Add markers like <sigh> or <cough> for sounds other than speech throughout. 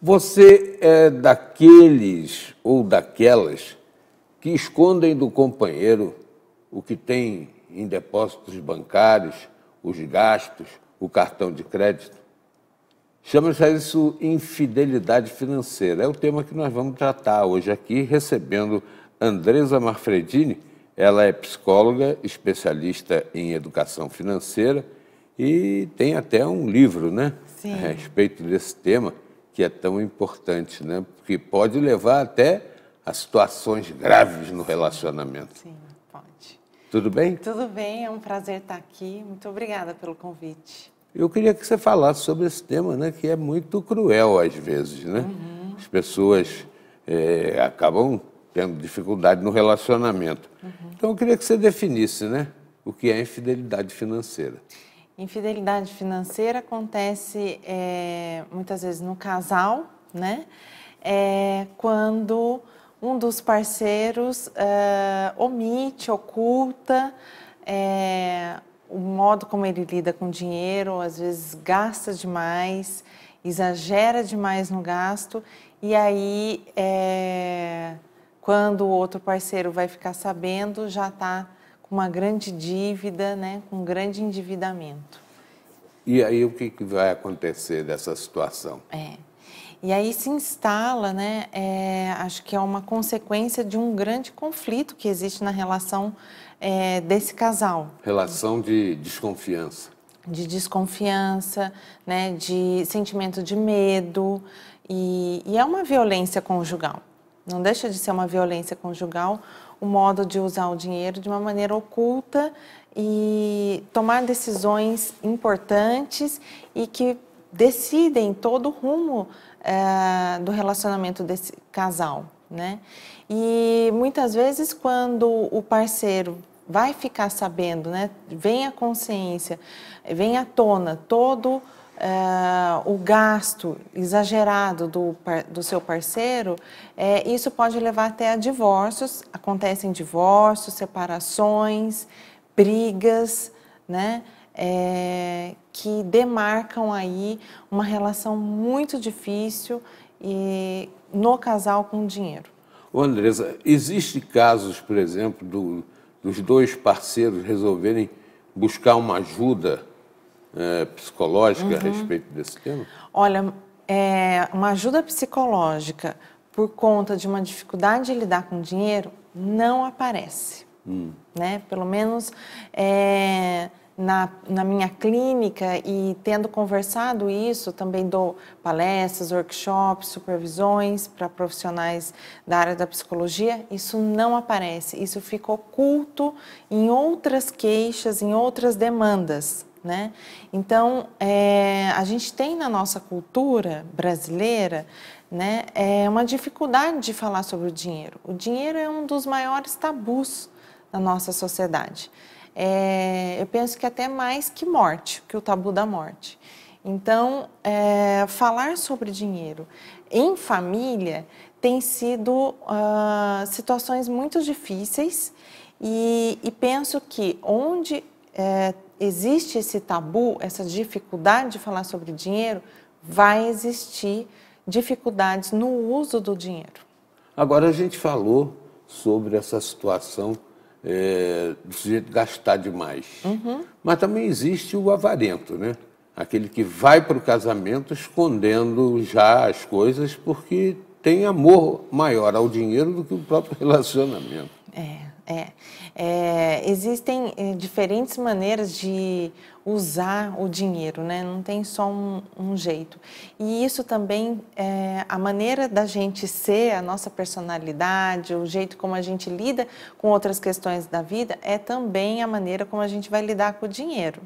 Você é daqueles ou daquelas que escondem do companheiro o que tem em depósitos bancários, os gastos, o cartão de crédito? Chama-se isso infidelidade financeira. É o tema que nós vamos tratar hoje aqui, recebendo Andresa Marfredini. Ela é psicóloga, especialista em educação financeira e tem até um livro né, Sim. a respeito desse tema que é tão importante, né? Porque pode levar até a situações graves no relacionamento. Sim, pode. Tudo bem? Tudo bem, é um prazer estar aqui. Muito obrigada pelo convite. Eu queria que você falasse sobre esse tema, né? Que é muito cruel às vezes, né? Uhum. As pessoas é, acabam tendo dificuldade no relacionamento. Uhum. Então eu queria que você definisse, né? O que é infidelidade financeira. Infidelidade financeira acontece é, muitas vezes no casal, né? É, quando um dos parceiros é, omite, oculta é, o modo como ele lida com o dinheiro, às vezes gasta demais, exagera demais no gasto, e aí é, quando o outro parceiro vai ficar sabendo, já está com uma grande dívida, né, com um grande endividamento. E aí o que, que vai acontecer dessa situação? É. E aí se instala, né, é, acho que é uma consequência de um grande conflito que existe na relação é, desse casal. Relação de desconfiança. De desconfiança, né, de sentimento de medo. E, e é uma violência conjugal. Não deixa de ser uma violência conjugal, o modo de usar o dinheiro de uma maneira oculta e tomar decisões importantes e que decidem todo o rumo é, do relacionamento desse casal, né? E muitas vezes quando o parceiro vai ficar sabendo, né, vem a consciência, vem à tona todo uh, o gasto exagerado do, do seu parceiro, é, isso pode levar até a divórcios. Acontecem divórcios, separações, brigas, né? É, que demarcam aí uma relação muito difícil e no casal com dinheiro. Ô Andresa, existem casos, por exemplo, do, dos dois parceiros resolverem buscar uma ajuda é, psicológica uhum. a respeito desse tema? Olha, é, uma ajuda psicológica por conta de uma dificuldade de lidar com dinheiro não aparece. Hum. Né? Pelo menos é, na, na minha clínica e tendo conversado isso, também dou palestras, workshops, supervisões para profissionais da área da psicologia, isso não aparece, isso fica oculto em outras queixas, em outras demandas. Né? Então, é, a gente tem na nossa cultura brasileira né, é uma dificuldade de falar sobre o dinheiro. O dinheiro é um dos maiores tabus da nossa sociedade. É, eu penso que até mais que morte, que o tabu da morte. Então, é, falar sobre dinheiro em família tem sido uh, situações muito difíceis e, e, penso que onde é, existe esse tabu, essa dificuldade de falar sobre dinheiro, vai existir dificuldades no uso do dinheiro. Agora a gente falou sobre essa situação é, do sujeito gastar demais. Uhum. Mas também existe o avarento, né? Aquele que vai para o casamento escondendo já as coisas porque tem amor maior ao dinheiro do que o próprio <laughs> relacionamento. É. É. é. existem eh, diferentes maneiras de usar o dinheiro, né? Não tem só um, um jeito. E isso também, é, a maneira da gente ser, a nossa personalidade, o jeito como a gente lida com outras questões da vida, é também a maneira como a gente vai lidar com o dinheiro.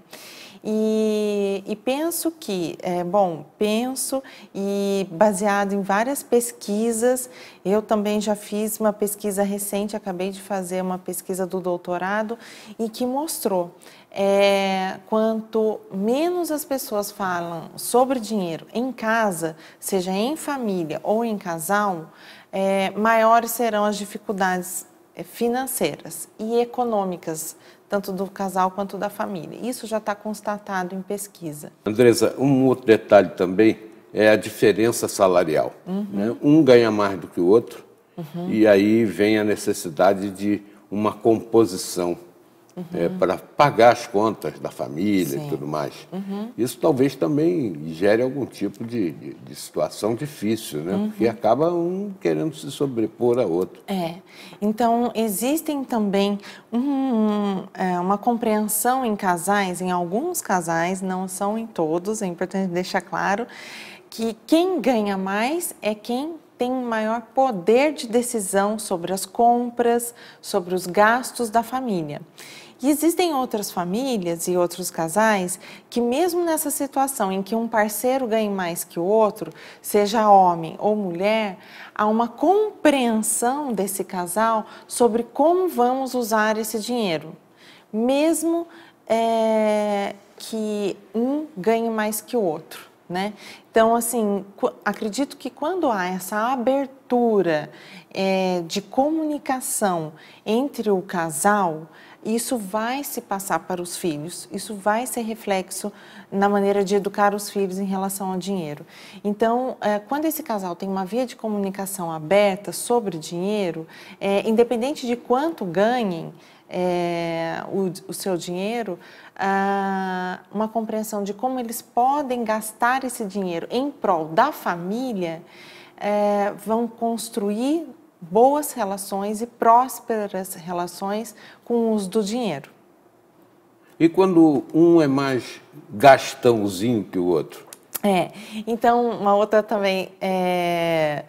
E, e penso que, é, bom, penso e baseado em várias pesquisas, eu também já fiz uma pesquisa recente, acabei de fazer uma pesquisa do doutorado e que mostrou é, quanto menos as pessoas falam sobre dinheiro em casa, seja em família ou em casal, é, maiores serão as dificuldades é, financeiras e econômicas, tanto do casal quanto da família. Isso já está constatado em pesquisa. Andresa, um outro detalhe também é a diferença salarial. Uhum. Né? Um ganha mais do que o outro, uhum. e aí vem a necessidade de uma composição uhum. é, para pagar as contas da família Sim. e tudo mais. Uhum. Isso talvez também gere algum tipo de, de, de situação difícil, né? Uhum. Porque acaba um querendo se sobrepor a outro. É. Então, existem também um, é, uma compreensão em casais, em alguns casais, não são em todos, é importante deixar claro, que quem ganha mais é quem tem maior poder de decisão sobre as compras, sobre os gastos da família. E existem outras famílias e outros casais que, mesmo nessa situação em que um parceiro ganhe mais que o outro, seja homem ou mulher, há uma compreensão desse casal sobre como vamos usar esse dinheiro, mesmo é, que um ganhe mais que o outro né? Então, assim, acredito que quando há essa abertura é, de comunicação entre o casal, isso vai se passar para os filhos, isso vai ser reflexo na maneira de educar os filhos em relação ao dinheiro. Então, é, quando esse casal tem uma via de comunicação aberta sobre dinheiro, é, independente de quanto ganhem, é, o, o, seu dinheiro, ah, uma compreensão de como eles podem gastar esse dinheiro em prol da família, é, vão construir boas relações e prósperas relações com o uso do dinheiro. E quando um é mais gastãozinho que o outro? É, então uma outra também é,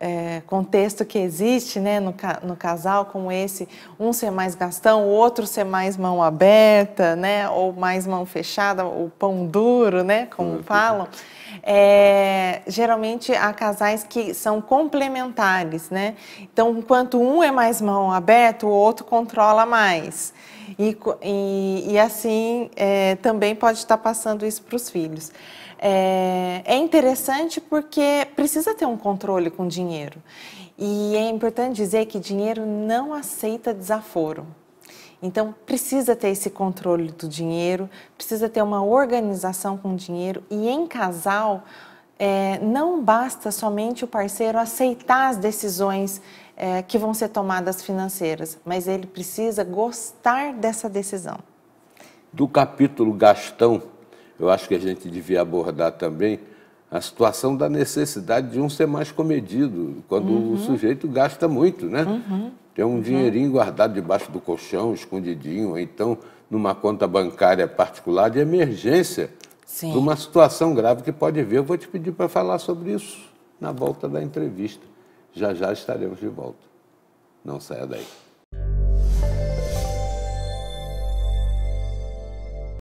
é, contexto que existe né, no, no, casal, como esse, um ser mais gastão, o outro ser mais mão aberta, né, ou mais mão fechada, o pão duro, né, como uhum. falam, é, geralmente há casais que são complementares. Né? Então, enquanto um é mais mão aberta, o outro controla mais. E, e, e assim é, também pode estar passando isso para os filhos. É, é interessante porque precisa ter um controle com dinheiro. E é importante dizer que dinheiro não aceita desaforo. Então, precisa ter esse controle do dinheiro, precisa ter uma organização com o dinheiro e em casal, é, não basta somente o parceiro aceitar as decisões é, que vão ser tomadas financeiras, mas ele precisa gostar dessa decisão. Do capítulo gastão, eu acho que a gente devia abordar também a situação da necessidade de um ser mais comedido, quando uhum. o sujeito gasta muito, né? Uhum. Tem um uhum. dinheirinho guardado debaixo do colchão, escondidinho, ou então numa conta bancária particular de emergência, Sim. de uma situação grave que pode vir. Eu vou te pedir para falar sobre isso na volta da entrevista. Já já estaremos de volta. Não saia daí.